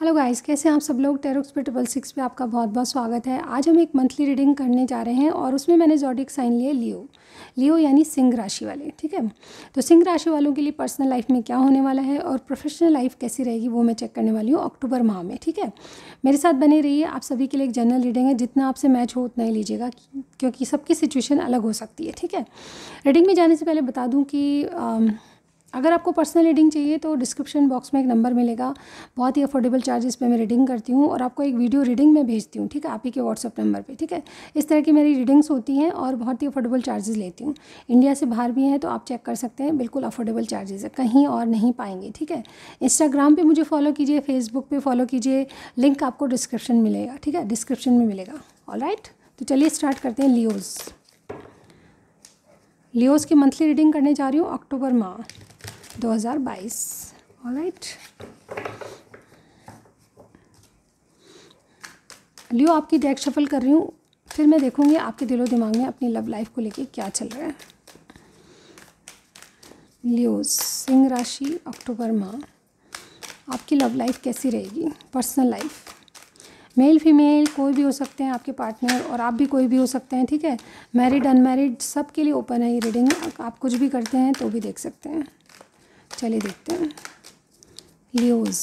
Hello guys कैसे आप सब लोग टेरोक्स पे ट्रिपल सिक्स पे आपका बहुत बहुत स्वागत है आज हम एक मंथली रीडिंग करने जा रहे हैं और उसमें मैंने जॉडिक साइन लिए लियो लियो यानी सिंह राशि वाले ठीक है तो सिंह राशि वालों के लिए पर्सनल लाइफ में क्या होने वाला है और प्रोफेशनल लाइफ कैसी रहेगी वो मैं चेक करने वाली हूँ अक्टूबर माह में ठीक है मेरे साथ बने रही आप सभी के लिए एक जनरल रीडिंग है जितना आपसे मैच हो उतना ही लीजिएगा क्योंकि सबकी सिचुएशन अलग हो सकती है ठीक है रीडिंग में जाने से पहले बता दूँ कि अगर आपको पर्सनल रीडिंग चाहिए तो डिस्क्रिप्शन बॉक्स में एक नंबर मिलेगा बहुत ही अफोर्डेबल चार्जेस पे मैं रीडिंग करती हूँ और आपको एक वीडियो रीडिंग में भेजती हूँ ठीक है आप ही के व्हाट्सअप नंबर पे ठीक है इस तरह की मेरी रीडिंग्स होती हैं और बहुत ही अफोर्डेबल चार्जेस लेती हूँ इंडिया से बाहर भी हैं तो आप चेक कर सकते हैं बिल्कुल अफोर्डेबल चार्जेस है कहीं और नहीं पाएंगे ठीक है इंस्टाग्राम पर मुझे फॉलो कीजिए फेसबुक पर फॉलो कीजिए लिंक आपको डिस्क्रिप्शन मिलेगा ठीक है डिस्क्रिप्शन में मिलेगा ऑल तो चलिए स्टार्ट करते हैं लियोज़ लियोज़ की मंथली रीडिंग करने जा रही हूँ अक्टूबर माह 2022 right लियो आपकी डेक शफल कर रही हूँ फिर मैं देखूँगी आपके दिलो दिमाग में अपनी लव लाइफ को लेके क्या चल रहा है लियो सिंह राशि अक्टूबर माह आपकी लव लाइफ कैसी रहेगी पर्सनल लाइफ मेल फीमेल कोई भी हो सकते हैं आपके पार्टनर और आप भी कोई भी हो सकते हैं ठीक है मैरिड अनमैरिड सब के लिए ओपन है ये रीडिंग आप कुछ भी करते हैं तो भी देख सकते हैं चलिए देखते हैं लियोज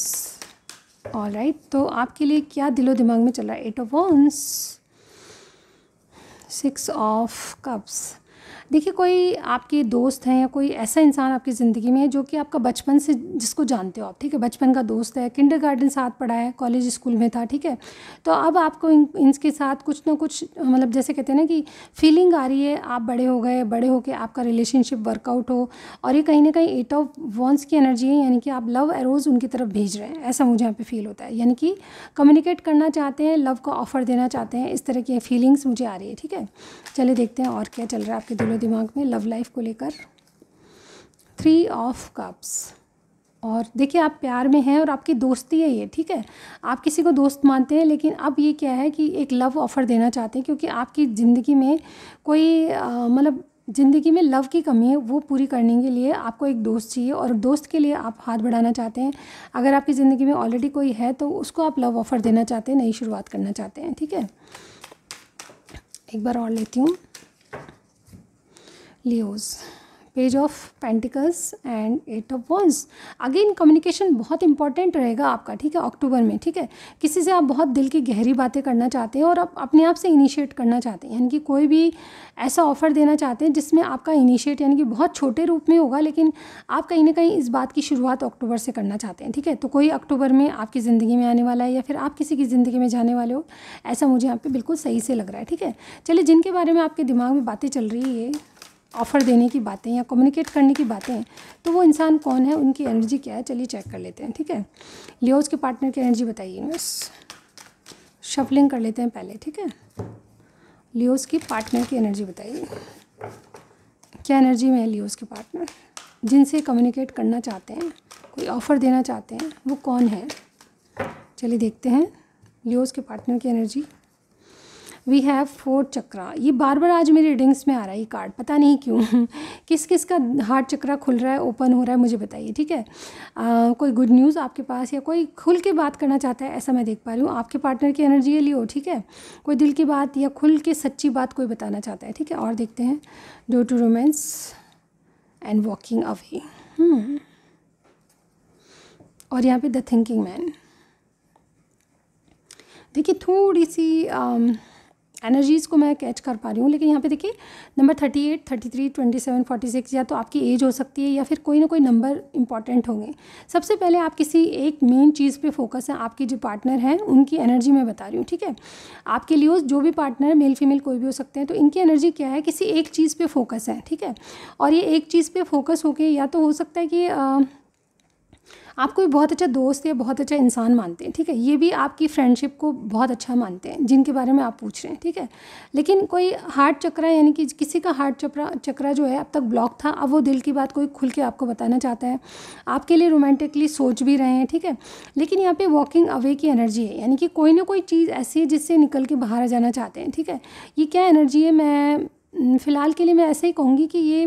ऑल राइट तो आपके लिए क्या दिलो दिमाग में चल रहा है eight of wands six of cups देखिए कोई आपके दोस्त हैं या कोई ऐसा इंसान आपकी ज़िंदगी में है जो कि आपका बचपन से जिसको जानते हो आप ठीक है बचपन का दोस्त है किंडर गार्डन साथ पढ़ा है कॉलेज स्कूल में था ठीक है तो अब आपको इन इनके साथ कुछ ना कुछ मतलब जैसे कहते हैं ना कि फीलिंग आ रही है आप बड़े हो गए बड़े के आपका रिलेशनशिप वर्कआउट हो और ये कहीं ना कहीं एट ऑफ वॉन्स की एनर्जी है यानी कि आप लव एरोज उनकी तरफ भेज रहे हैं ऐसा मुझे यहाँ पे फील होता है यानी कि कम्युनिकेट करना चाहते हैं लव का ऑफर देना चाहते हैं इस तरह की फीलिंग्स मुझे आ रही है ठीक है चलिए देखते हैं और क्या चल रहा है आपके दिलों दिमाग में लव लाइफ को लेकर थ्री ऑफ कप्स और देखिए आप प्यार में हैं और आपकी दोस्ती है ये ठीक है आप किसी को दोस्त मानते हैं लेकिन अब ये क्या है कि एक लव ऑफ़र देना चाहते हैं क्योंकि आपकी ज़िंदगी में कोई मतलब ज़िंदगी में लव की कमी है वो पूरी करने के लिए आपको एक दोस्त चाहिए और दोस्त के लिए आप हाथ बढ़ाना चाहते हैं अगर आपकी ज़िंदगी में ऑलरेडी कोई है तो उसको आप लव ऑफ़र देना चाहते हैं नई शुरुआत करना चाहते हैं ठीक है एक बार और लेती हूँ Leos page of pentacles and eight of wands again communication बहुत इंपॉर्टेंट रहेगा आपका ठीक है अक्टूबर में ठीक है किसी से आप बहुत दिल की गहरी बातें करना चाहते हैं और आप अपने आप से इनिशिएट करना चाहते हैं यानी कि कोई भी ऐसा ऑफर देना चाहते हैं जिसमें आपका इनिशिएट यानी कि बहुत छोटे रूप में होगा लेकिन आप कहीं ना कहीं इस बात की शुरुआत अक्टूबर से करना चाहते हैं ठीक है तो कोई अक्टूबर में आपकी ज़िंदगी में आने वाला है या फिर आप किसी की ज़िंदगी में जाने वाले हो ऐसा मुझे यहाँ पे बिल्कुल सही से लग रहा है ठीक है चलिए जिनके बारे में आपके दिमाग में बातें चल रही है ऑफ़र देने की बातें या कम्युनिकेट करने की बातें तो वो इंसान कौन है उनकी एनर्जी क्या है चलिए चेक कर लेते हैं ठीक है लियोज के पार्टनर की एनर्जी बताइए बस शफलिंग कर लेते हैं पहले ठीक है लियोज की पार्टनर की एनर्जी बताइए क्या एनर्जी में है लियोज के पार्टनर जिनसे कम्युनिकेट करना चाहते हैं कोई ऑफ़र देना चाहते हैं वो कौन है चलिए देखते हैं लियोज के पार्टनर की energy we have four chakra ये बार बार आज मेरी रीडिंग्स में आ रहा है ये कार्ड पता नहीं क्यों किस किस का हार्ट चक्रा खुल रहा है ओपन हो रहा है मुझे बताइए ठीक है आ, कोई गुड न्यूज़ आपके पास या कोई खुल के बात करना चाहता है ऐसा मैं देख पा रही हूँ आपके पार्टनर की एनर्जी लियो ठीक है कोई दिल की बात या खुल के सच्ची बात कोई बताना चाहता है ठीक है और देखते हैं door to romance and walking away और यहाँ पे द थिंकिंग मैन देखिए थोड़ी सी आ, um, एनर्जीज़ को मैं कैच कर पा रही हूँ लेकिन यहाँ पे देखिए number thirty eight thirty three twenty seven forty six या तो आपकी एज हो सकती है या फिर कोई ना कोई नंबर इंपॉर्टेंट होंगे सबसे पहले आप किसी एक मेन चीज़ पे फोकस है आपके जो पार्टनर हैं उनकी एनर्जी मैं बता रही हूँ ठीक है आपके लिए जो भी पार्टनर मेल फीमेल कोई भी हो सकते हैं तो इनकी एनर्जी क्या है किसी एक चीज़ पर फोकस है ठीक है और ये एक चीज़ पर फोकस होकर या तो हो सकता है कि आपको भी बहुत अच्छा दोस्त या बहुत अच्छा इंसान मानते हैं ठीक है ये भी आपकी फ्रेंडशिप को बहुत अच्छा मानते हैं जिनके बारे में आप पूछ रहे हैं ठीक है लेकिन कोई हार्ट चक्रा यानी कि किसी का हार्ट चक्रा चक्रा जो है अब तक ब्लॉक था अब वो दिल की बात कोई खुल के आपको बताना चाहता है आपके लिए रोमांटिकली सोच भी रहे हैं ठीक है लेकिन यहाँ पर वॉकिंग अवे की एनर्जी है यानी कि कोई ना कोई चीज़ ऐसी है जिससे निकल के बाहर आ जाना चाहते हैं ठीक है ये क्या एनर्जी है मैं फ़िलहाल के लिए मैं ऐसे ही कहूँगी कि ये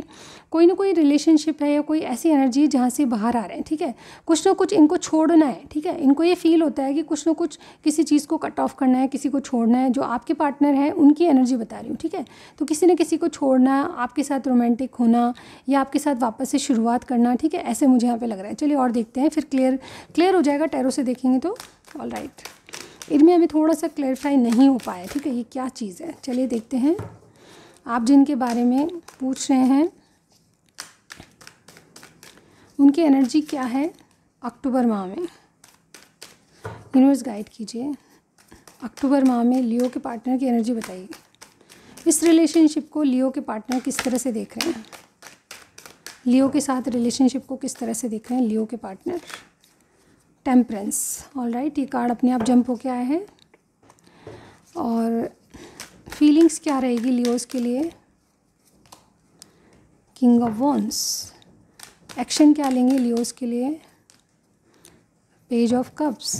कोई ना कोई रिलेशनशिप है या कोई ऐसी एनर्जी जहाँ से बाहर आ रहे हैं ठीक है कुछ ना कुछ इनको छोड़ना है ठीक है इनको ये फील होता है कि कुछ ना कुछ किसी चीज़ को कट ऑफ करना है किसी को छोड़ना है जो आपके पार्टनर हैं उनकी एनर्जी बता रही हूँ ठीक है तो किसी न किसी को छोड़ना आपके साथ रोमांटिक होना या आपके साथ वापस से शुरुआत करना ठीक है ऐसे मुझे यहाँ पर लग रहा है चलिए और देखते हैं फिर क्लियर क्लियर हो जाएगा टैरो से देखेंगे तो ऑल राइट इनमें अभी थोड़ा सा क्लैरिफाई नहीं हो पाया ठीक है ये क्या चीज़ है चलिए देखते हैं आप जिनके बारे में पूछ रहे हैं उनकी एनर्जी क्या है अक्टूबर माह में यूनिवर्स गाइड कीजिए अक्टूबर माह में लियो के पार्टनर की एनर्जी बताइए इस रिलेशनशिप को लियो के पार्टनर किस तरह से देख रहे हैं लियो के साथ रिलेशनशिप को किस तरह से देख रहे हैं लियो के पार्टनर टेम्परेंस ऑल राइट ये कार्ड अपने आप जंप होके आए हैं और फीलिंग्स क्या रहेगी लियोस के लिए किंग ऑफ वॉन्स एक्शन क्या लेंगे लियोस के लिए पेज ऑफ कप्स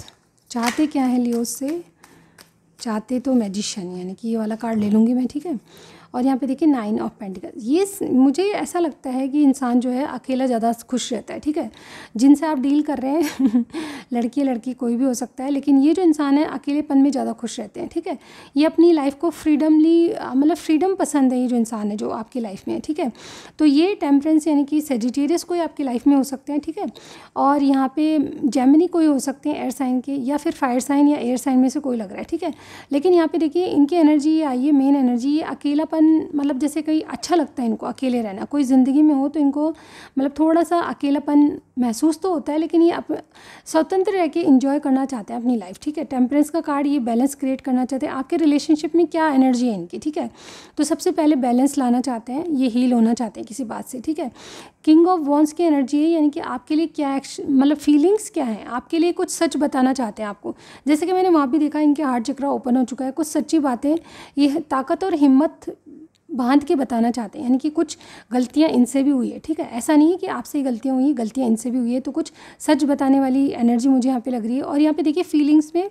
चाहते क्या हैं लियोस से चाहते तो मैजिशियन यानी कि ये वाला कार्ड ले लूँगी मैं ठीक है और यहाँ पे देखिए नाइन ऑफ पेंटिकल्स ये मुझे ऐसा लगता है कि इंसान जो है अकेला ज़्यादा खुश रहता है ठीक है जिनसे आप डील कर रहे हैं लड़की लड़की कोई भी हो सकता है लेकिन ये जो इंसान है अकेलेपन में ज़्यादा खुश रहते हैं ठीक है ये अपनी लाइफ को फ्रीडमली मतलब फ्रीडम पसंद है ये जो इंसान है जो आपकी लाइफ में है ठीक है तो ये टेम्परेंस यानी कि सेजिटेरियस कोई आपकी लाइफ में हो सकते हैं ठीक है और यहाँ पर जेमिनी कोई हो सकते हैं एयर साइन के या फिर फायर साइन या एयर साइन में से कोई लग रहा है ठीक है लेकिन यहाँ पर देखिए इनकी एनर्जी आई है मेन एनर्जी ये अकेलापन अकेलापन मतलब जैसे कहीं अच्छा लगता है इनको अकेले रहना कोई ज़िंदगी में हो तो इनको मतलब थोड़ा सा अकेलापन महसूस तो होता है लेकिन ये आप स्वतंत्र रह के इन्जॉय करना चाहते हैं अपनी लाइफ ठीक है टेम्परेंस का कार्ड ये बैलेंस क्रिएट करना चाहते हैं आपके रिलेशनशिप में क्या एनर्जी है इनकी ठीक है तो सबसे पहले बैलेंस लाना चाहते हैं ये हील होना चाहते हैं किसी बात से ठीक है किंग ऑफ वॉन्स की एनर्जी है यानी कि आपके लिए क्या मतलब फीलिंग्स क्या हैं आपके लिए कुछ सच बताना चाहते हैं आपको जैसे कि मैंने वहाँ भी देखा इनके हार्ट चक्रा ओपन हो चुका है कुछ सच्ची बातें ये ताकत और हिम्मत बांध के बताना चाहते हैं यानी कि कुछ गलतियाँ इनसे भी हुई है ठीक है ऐसा नहीं है कि आपसे ही गलतियाँ हुई गलतियाँ इनसे भी हुई है तो कुछ सच बताने वाली एनर्जी मुझे यहाँ पे लग रही है और यहाँ पे देखिए फीलिंग्स में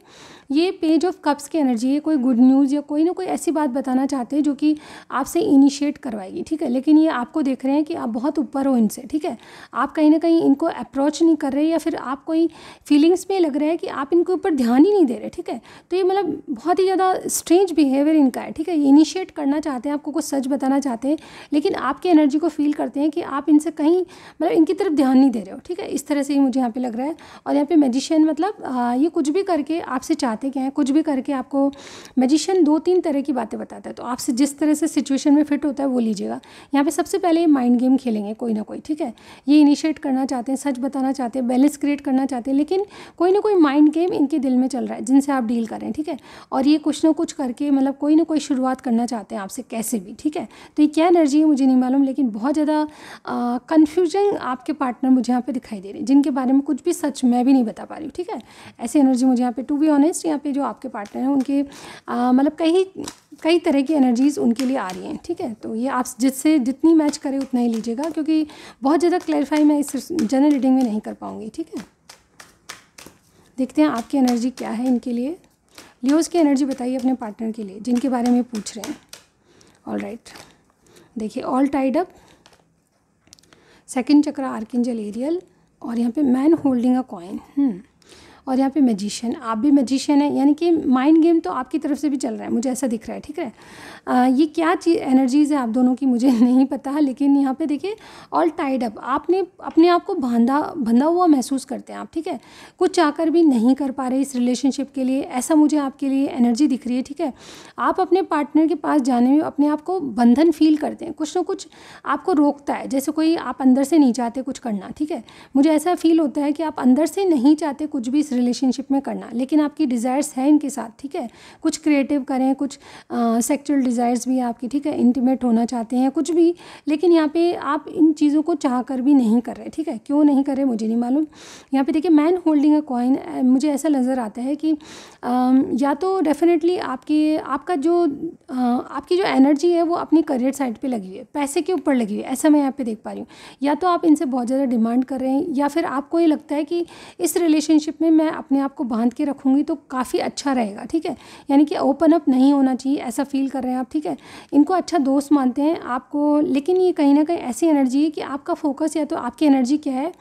ये पेज ऑफ कप्स की एनर्जी है कोई गुड न्यूज़ या कोई ना कोई ऐसी बात बताना चाहते हैं जो कि आपसे इनिशिएट करवाएगी ठीक है लेकिन ये आपको देख रहे हैं कि आप बहुत ऊपर हो इनसे ठीक है आप कहीं ना कहीं इनको अप्रोच नहीं कर रहे या फिर आप कोई फीलिंग्स में लग रहा है कि आप इनके ऊपर ध्यान ही नहीं दे रहे ठीक है तो ये मतलब बहुत ही ज़्यादा स्ट्रेंज बिहेवियर इनका है ठीक है ये इनिशिएट करना चाहते हैं आपको कुछ सच बताना चाहते हैं लेकिन आपकी एनर्जी को फील करते हैं कि आप इनसे कहीं मतलब इनकी तरफ ध्यान नहीं दे रहे हो ठीक है इस तरह से ही मुझे यहाँ पे लग रहा है और यहाँ पे मैजिशियन मतलब आ, ये कुछ भी करके आपसे चाहते क्या है कुछ भी करके आपको मैजिशियन दो तीन तरह की बातें बताता है तो आपसे जिस तरह से सिचुएशन में फिट होता है वो लीजिएगा यहाँ पर सबसे पहले माइंड गेम खेलेंगे कोई ना कोई ठीक है ये इनिशिएट करना चाहते हैं सच बताना चाहते हैं बैलेंस क्रिएट करना चाहते हैं लेकिन कोई ना कोई माइंड गेम इनके दिल में चल रहा है जिनसे आप डील करें ठीक है और ये कुछ ना कुछ करके मतलब कोई ना कोई शुरुआत करना चाहते हैं आपसे कैसे भी ठीक है तो ये क्या एनर्जी है मुझे नहीं मालूम लेकिन बहुत ज़्यादा कन्फ्यूजन आपके पार्टनर मुझे यहाँ पे दिखाई दे रहे हैं जिनके बारे में कुछ भी सच मैं भी नहीं बता पा रही हूँ ठीक है ऐसी एनर्जी मुझे यहाँ पे टू बी ऑनेस्ट यहाँ पे जो आपके पार्टनर हैं उनके मतलब कई कई तरह की एनर्जीज़ उनके लिए आ रही हैं ठीक है तो ये आप जिससे जितनी मैच करें उतना ही लीजिएगा क्योंकि बहुत ज़्यादा क्लैरिफाई मैं इस जनरल रीडिंग में नहीं कर पाऊँगी ठीक है देखते हैं आपकी एनर्जी क्या है इनके लिए लियोज की एनर्जी बताइए अपने पार्टनर के लिए जिनके बारे में पूछ रहे हैं ऑल राइट देखिए all tied up second chakra archangel Ariel और यहाँ पे मैन होल्डिंग अ कॉइन और यहाँ पे मैजिशियन आप भी मैजिशियन है यानी कि माइंड गेम तो आपकी तरफ से भी चल रहा है मुझे ऐसा दिख रहा है ठीक है आ, ये क्या चीज एनर्जीज़ है आप दोनों की मुझे नहीं पता है लेकिन यहाँ पे देखिए ऑल टाइड अप आपने अपने आप को बांधा बंधा हुआ महसूस करते हैं आप ठीक है कुछ आकर भी नहीं कर पा रहे इस रिलेशनशिप के लिए ऐसा मुझे आपके लिए एनर्जी दिख रही है ठीक है आप अपने पार्टनर के पास जाने में अपने आप को बंधन फील करते हैं कुछ ना कुछ आपको रोकता है जैसे कोई आप अंदर से नहीं चाहते कुछ करना ठीक है मुझे ऐसा फील होता है कि आप अंदर से नहीं चाहते कुछ भी इस रिलेशनशिप में करना लेकिन आपकी डिज़ायर्स हैं इनके साथ ठीक है कुछ क्रिएटिव करें कुछ सेक्चुअल डिज़ायर्स भी आपकी ठीक है इंटीमेट होना चाहते हैं कुछ भी लेकिन यहाँ पे आप इन चीज़ों को चाह कर भी नहीं कर रहे ठीक है क्यों नहीं कर रहे मुझे नहीं मालूम यहाँ पे देखिए मैन होल्डिंग अ कॉइन मुझे ऐसा नज़र आता है कि आ, या तो डेफिनेटली आपकी आपका जो आ, आपकी जो एनर्जी है वो अपनी करियर साइड पर लगी हुई है पैसे के ऊपर लगी हुई है ऐसा मैं यहाँ पर देख पा रही हूँ या तो आप इनसे बहुत ज़्यादा डिमांड कर रहे हैं या फिर आपको ये लगता है कि इस रिलेशनशिप में मैं मैं अपने आप को बांध के रखूँगी तो काफ़ी अच्छा रहेगा ठीक है यानी कि ओपन अप नहीं होना चाहिए ऐसा फील कर रहे हैं आप ठीक है इनको अच्छा दोस्त मानते हैं आपको लेकिन ये कहीं ना कहीं ऐसी एनर्जी है कि आपका फोकस या तो आपकी एनर्जी क्या है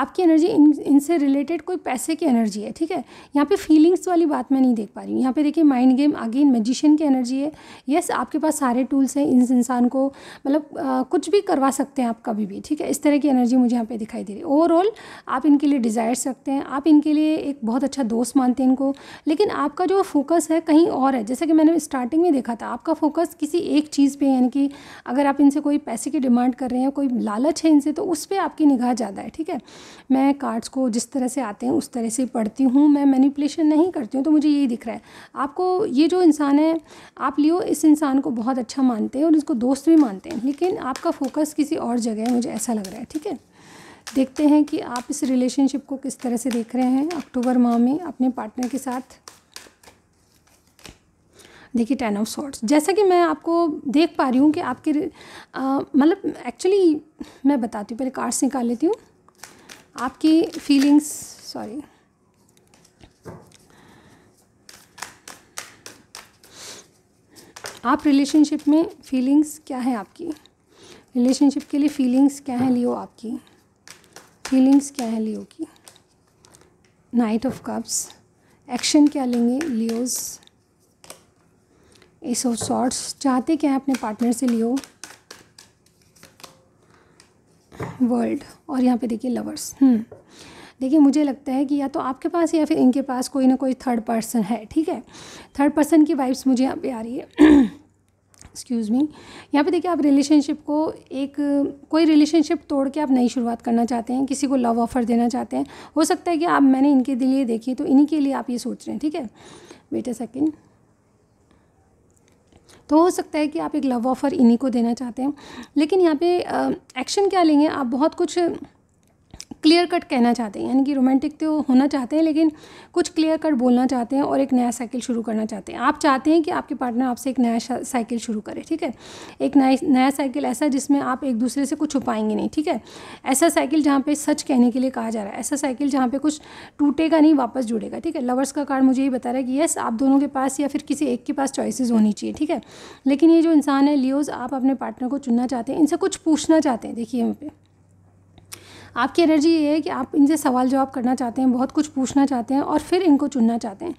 आपकी एनर्जी इन इनसे रिलेटेड कोई पैसे की एनर्जी है ठीक है यहाँ पे फीलिंग्स वाली बात मैं नहीं देख पा रही हूँ यहाँ पे देखिए माइंड गेम अगेन मैजिशियन की एनर्जी है यस आपके पास सारे टूल्स हैं इस इंसान को मतलब कुछ भी करवा सकते हैं आप कभी भी ठीक है इस तरह की एनर्जी मुझे यहाँ पर दिखाई दे रही है ओवरऑल आप इनके लिए डिज़ायर्स रखते हैं आप इनके लिए एक बहुत अच्छा दोस्त मानते हैं इनको लेकिन आपका जो फोकस है कहीं और है जैसे कि मैंने स्टार्टिंग में देखा था आपका फोकस किसी एक चीज़ पर यानी कि अगर आप इनसे कोई पैसे की डिमांड कर रहे हैं कोई लालच है इनसे तो उस पर आपकी निगाह ज़्यादा है ठीक है मैं कार्ड्स को जिस तरह से आते हैं उस तरह से पढ़ती हूँ मैं मैनिपुलेशन नहीं करती हूँ तो मुझे यही दिख रहा है आपको ये जो इंसान है आप लियो इस इंसान को बहुत अच्छा मानते हैं और इसको दोस्त भी मानते हैं लेकिन आपका फोकस किसी और जगह है मुझे ऐसा लग रहा है ठीक है देखते हैं कि आप इस रिलेशनशिप को किस तरह से देख रहे हैं अक्टूबर माह में अपने पार्टनर के साथ देखिए टेन ऑफ सॉर्ट्स जैसा कि मैं आपको देख पा रही हूँ कि आपके मतलब एक्चुअली मैं बताती हूँ पहले कार्ड्स निकाल लेती हूँ आपकी फीलिंग्स सॉरी आप रिलेशनशिप में फीलिंग्स क्या है आपकी रिलेशनशिप के लिए फीलिंग्स क्या है लियो आपकी फीलिंग्स क्या है लियो की नाइट ऑफ कप्स एक्शन क्या लेंगे लियोज़ इस ऑफ सॉर्ट्स चाहते क्या है अपने पार्टनर से लियो वर्ल्ड और यहाँ पे देखिए लवर्स हम्म। देखिए मुझे लगता है कि या तो आपके पास या फिर इनके पास कोई ना कोई थर्ड पर्सन है ठीक है थर्ड पर्सन की वाइब्स मुझे यहाँ पे आ रही है एक्सक्यूज़ मी यहाँ पे देखिए आप रिलेशनशिप को एक कोई रिलेशनशिप तोड़ के आप नई शुरुआत करना चाहते हैं किसी को लव ऑफ़र देना चाहते हैं हो सकता है कि आप मैंने इनके लिए देखी तो इन्हीं के लिए आप ये सोच रहे हैं ठीक है बेटा सेकेंड तो हो सकता है कि आप एक लव ऑफ़र इन्हीं को देना चाहते हैं लेकिन यहाँ पे एक्शन क्या लेंगे आप बहुत कुछ क्लियर कट कहना चाहते हैं यानी कि रोमांटिक तो होना चाहते हैं लेकिन कुछ क्लियर कट बोलना चाहते हैं और एक नया साइकिल शुरू करना चाहते हैं आप चाहते हैं कि आपके पार्टनर आपसे एक नया साइकिल शुरू करे ठीक है एक नया नया साइकिल ऐसा जिसमें आप एक दूसरे से कुछ छुपाएंगे नहीं ठीक है ऐसा साइकिल जहाँ पर सच कहने के लिए कहा जा रहा है ऐसा साइकिल जहाँ पर कुछ टूटेगा नहीं वापस जुड़ेगा ठीक है लवर्स का कार्ड मुझे ये बता रहा है कि येस आप दोनों के पास या फिर किसी एक के पास चॉइसेस होनी चाहिए ठीक है लेकिन ये जो इंसान है लियोज आप अपने पार्टनर को चुनना चाहते हैं इनसे कुछ पूछना चाहते हैं देखिए यहाँ पे आपकी एनर्जी ये है कि आप इनसे सवाल जवाब करना चाहते हैं बहुत कुछ पूछना चाहते हैं और फिर इनको चुनना चाहते हैं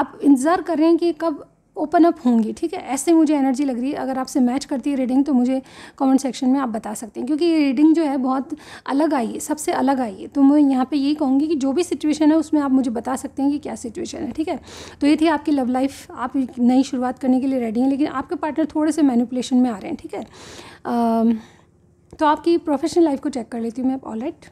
आप इंतज़ार कर रहे हैं कि कब ओपन अप होंगी ठीक है ऐसे मुझे एनर्जी लग रही है अगर आपसे मैच करती है रीडिंग तो मुझे कमेंट सेक्शन में आप बता सकते हैं क्योंकि ये रीडिंग जो है बहुत अलग आई है सबसे अलग आई है तो मैं यहाँ पे यही कहूँगी कि जो भी सिचुएशन है उसमें आप मुझे बता सकते हैं कि क्या सिचुएशन है ठीक है तो ये थी आपकी लव लाइफ आप नई शुरुआत करने के लिए रेडी हैं लेकिन आपके पार्टनर थोड़े से मैनिपुलेशन में आ रहे हैं ठीक है तो आपकी प्रोफेशनल लाइफ को चेक कर लेती हूँ मैं ऑल राइट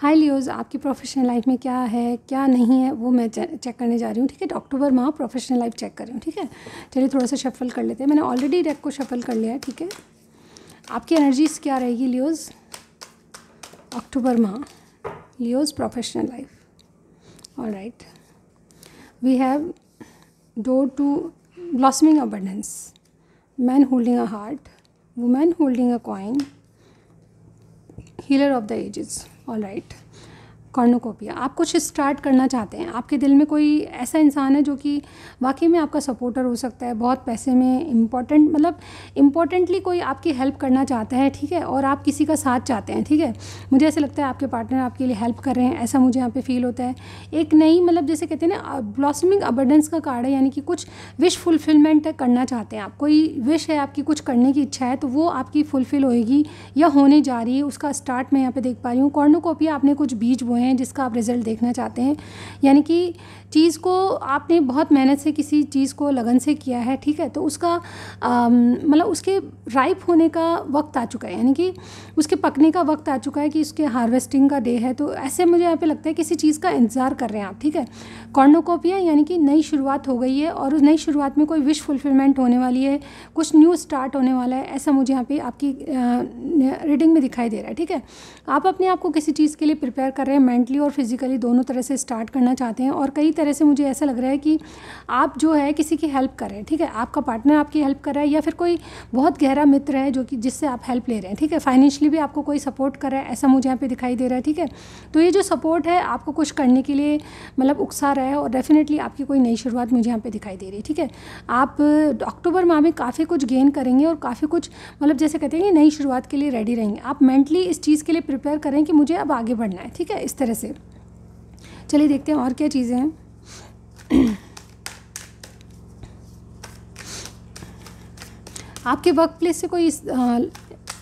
हाई लियोज आपकी प्रोफेशनल लाइफ में क्या है क्या नहीं है वो मैं चेक करने जा रही हूँ ठीक है अक्टूबर माह प्रोफेशनल लाइफ चेक कर रही हूँ ठीक है चलिए थोड़ा सा शफल कर लेते हैं मैंने ऑलरेडी डेक को शफल कर लिया है ठीक है आपकी एनर्जीज क्या रहेगी लियोज अक्टूबर माह Leos professional life all right we have door to blossoming abundance man holding a heart woman holding a coin healer of the ages all right cornucopia आप कुछ स्टार्ट करना चाहते हैं आपके दिल में कोई ऐसा इंसान है जो कि वाकई में आपका सपोर्टर हो सकता है बहुत पैसे में इम्पॉर्टेंट मतलब इम्पॉर्टेंटली कोई आपकी हेल्प करना चाहता है ठीक है और आप किसी का साथ चाहते हैं ठीक है मुझे ऐसे लगता है आपके पार्टनर आपके लिए हेल्प कर रहे हैं ऐसा मुझे यहाँ पे फील होता है एक नई मतलब जैसे कहते हैं ना ब्लॉसमिंग अबर्डेंस का कार्ड है यानी कि कुछ विश फुलफिलमेंट करना चाहते हैं आप कोई विश है आपकी कुछ करने की इच्छा है तो वो आपकी फुलफिल होएगी या होने जा रही है उसका स्टार्ट मैं यहाँ पे देख पा रही हूँ कॉर्नोकोपिया आपने कुछ बीज बोए हैं जिसका आप रिज़ल्ट देखना चाहते हैं यानी कि चीज़ को आपने बहुत मेहनत से किसी चीज़ को लगन से किया है ठीक है तो उसका मतलब उसके राइप होने का वक्त आ चुका है यानी कि उसके पकने का वक्त आ चुका है कि उसके हार्वेस्टिंग का डे है तो ऐसे मुझे यहाँ पे लगता है किसी चीज़ का इंतज़ार कर रहे हैं आप ठीक है कॉर्नोकोपिया यानी कि नई शुरुआत हो गई है और उस नई शुरुआत में कोई विश फुलफिलमेंट होने वाली है कुछ न्यू स्टार्ट होने वाला है ऐसा मुझे यहाँ पे आपकी रीडिंग में दिखाई दे रहा है ठीक है आप अपने आप को किसी चीज़ के लिए प्रिपेयर कर रहे हैं मेंटली और फिज़िकली दोनों तरह से स्टार्ट करना चाहते हैं और कई तरह तरह से मुझे ऐसा लग रहा है कि आप जो है किसी की हेल्प कर रहे हैं ठीक है आपका पार्टनर आपकी हेल्प कर रहा है या फिर कोई बहुत गहरा मित्र है जो कि जिससे आप हेल्प ले रहे हैं ठीक है फाइनेंशियली भी आपको कोई सपोर्ट कर रहा है ऐसा मुझे यहाँ पे दिखाई दे रहा है ठीक है तो ये जो सपोर्ट है आपको कुछ करने के लिए मतलब उकसा रहा है और डेफिनेटली आपकी कोई नई शुरुआत मुझे यहाँ पर दिखाई दे रही है ठीक है आप अक्टूबर माह में काफ़ी कुछ गेन करेंगे और काफ़ी कुछ मतलब जैसे कहते हैं कि नई शुरुआत के लिए रेडी रहेंगे आप मेंटली इस चीज़ के लिए प्रिपेयर करें कि मुझे अब आगे बढ़ना है ठीक है इस तरह से चलिए देखते हैं और क्या चीज़ें हैं आपके वर्क प्लेस से कोई आ,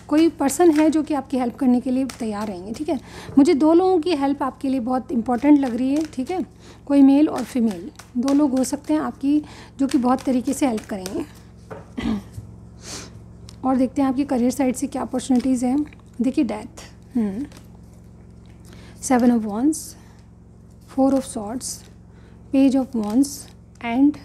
कोई पर्सन है जो कि आपकी हेल्प करने के लिए तैयार रहेंगे ठीक है मुझे दो लोगों की हेल्प आपके लिए बहुत इंपॉर्टेंट लग रही है ठीक है कोई मेल और फीमेल दो लोग हो सकते हैं आपकी जो कि बहुत तरीके से हेल्प करेंगे और देखते हैं आपकी करियर साइड से क्या अपॉर्चुनिटीज़ हैं देखिए death seven of wands four of swords page of wands and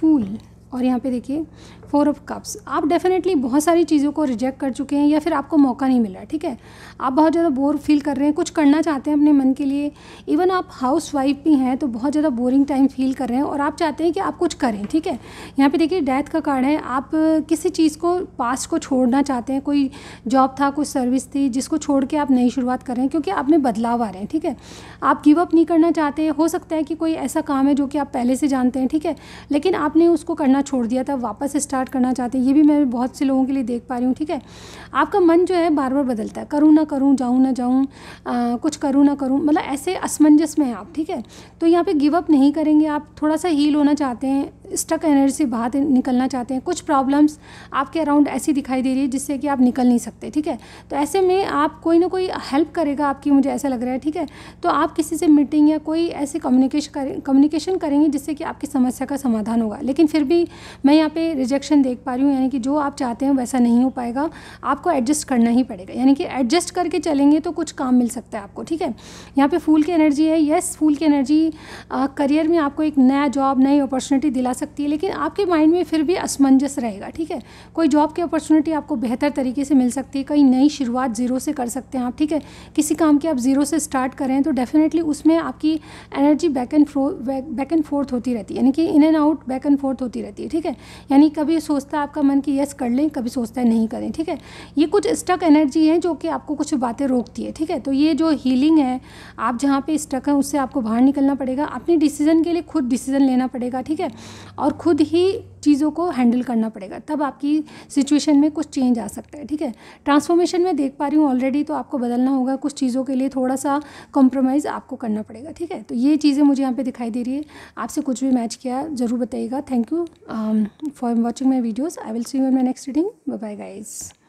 fool और यहाँ पे देखिए फोर ऑफ कप्स आप डेफिनेटली बहुत सारी चीज़ों को रिजेक्ट कर चुके हैं या फिर आपको मौका नहीं मिला ठीक है आप बहुत ज़्यादा बोर फील कर रहे हैं कुछ करना चाहते हैं अपने मन के लिए इवन आप हाउस वाइफ भी हैं तो बहुत ज़्यादा बोरिंग टाइम फील कर रहे हैं और आप चाहते हैं कि आप कुछ करें ठीक है यहाँ पर देखिए डेथ का कार्ड है आप किसी चीज़ को पास्ट को छोड़ना चाहते हैं कोई जॉब था कोई सर्विस थी जिसको छोड़ के आप नई शुरुआत कर रहे हैं क्योंकि आप में बदलाव आ रहे हैं ठीक है आप गिव अप नहीं करना चाहते हो सकता है कि कोई ऐसा काम है जो कि आप पहले से जानते हैं ठीक है लेकिन आपने उसको करना करना छोड़ दिया था वापस स्टार्ट करना चाहते हैं ये भी मैं बहुत से लोगों के लिए देख पा रही हूँ ठीक है आपका मन जो है बार बार बदलता है करूँ ना करूँ जाऊँ ना जाऊँ कुछ करूँ ना करूँ मतलब ऐसे असमंजस में है आप ठीक है तो यहाँ पर गिव अप नहीं करेंगे आप थोड़ा सा हील होना चाहते हैं स्टक एनर्जी से बाहर निकलना चाहते हैं कुछ प्रॉब्लम्स आपके अराउंड ऐसी दिखाई दे रही है जिससे कि आप निकल नहीं सकते ठीक है तो ऐसे में आप कोई ना कोई हेल्प करेगा आपकी मुझे ऐसा लग रहा है ठीक है तो आप किसी से मीटिंग या कोई ऐसे कम्युनिकेशन करें कम्युनिकेशन करेंगे जिससे कि आपकी समस्या का समाधान होगा लेकिन फिर भी मैं यहाँ पर रिजेक्शन देख पा रही हूँ यानी कि जो आप चाहते हैं वैसा नहीं हो पाएगा आपको एडजस्ट करना ही पड़ेगा यानी कि एडजस्ट करके चलेंगे तो कुछ काम मिल सकता है आपको ठीक है यहाँ पर फूल की एनर्जी है येस फूल की एनर्जी करियर में आपको एक नया जॉब नई अपॉर्चुनिटी दिला सकती है लेकिन आपके माइंड में फिर भी असमंजस रहेगा ठीक है कोई जॉब की अपॉर्चुनिटी आपको बेहतर तरीके से मिल सकती है कहीं नई शुरुआत ज़ीरो से कर सकते हैं आप ठीक है किसी काम की आप ज़ीरो से स्टार्ट करें तो डेफिनेटली उसमें आपकी energy back and fro back and forth होती रहती है यानी कि in and out back and forth होती रहती है ठीक है यानी कभी सोचता है आपका मन कि येस कर लें कभी सोचता है नहीं करें ठीक है ये कुछ स्टक एनर्जी है जो कि आपको कुछ बातें रोकती है ठीक है तो ये जो हीलिंग है आप जहाँ पे स्टक हैं उससे आपको बाहर निकलना पड़ेगा अपने डिसीजन के लिए खुद डिसीजन लेना पड़ेगा ठीक है और ख़ुद ही चीज़ों को हैंडल करना पड़ेगा तब आपकी सिचुएशन में कुछ चेंज आ सकता है ठीक है ट्रांसफॉर्मेशन में देख पा रही हूँ ऑलरेडी तो आपको बदलना होगा कुछ चीज़ों के लिए थोड़ा सा कॉम्प्रोमाइज़ आपको करना पड़ेगा ठीक है तो ये चीज़ें मुझे यहाँ पे दिखाई दे रही है आपसे कुछ भी मैच किया ज़रूर बताइएगा thank you for watching my videos I will see you my next reading bye guys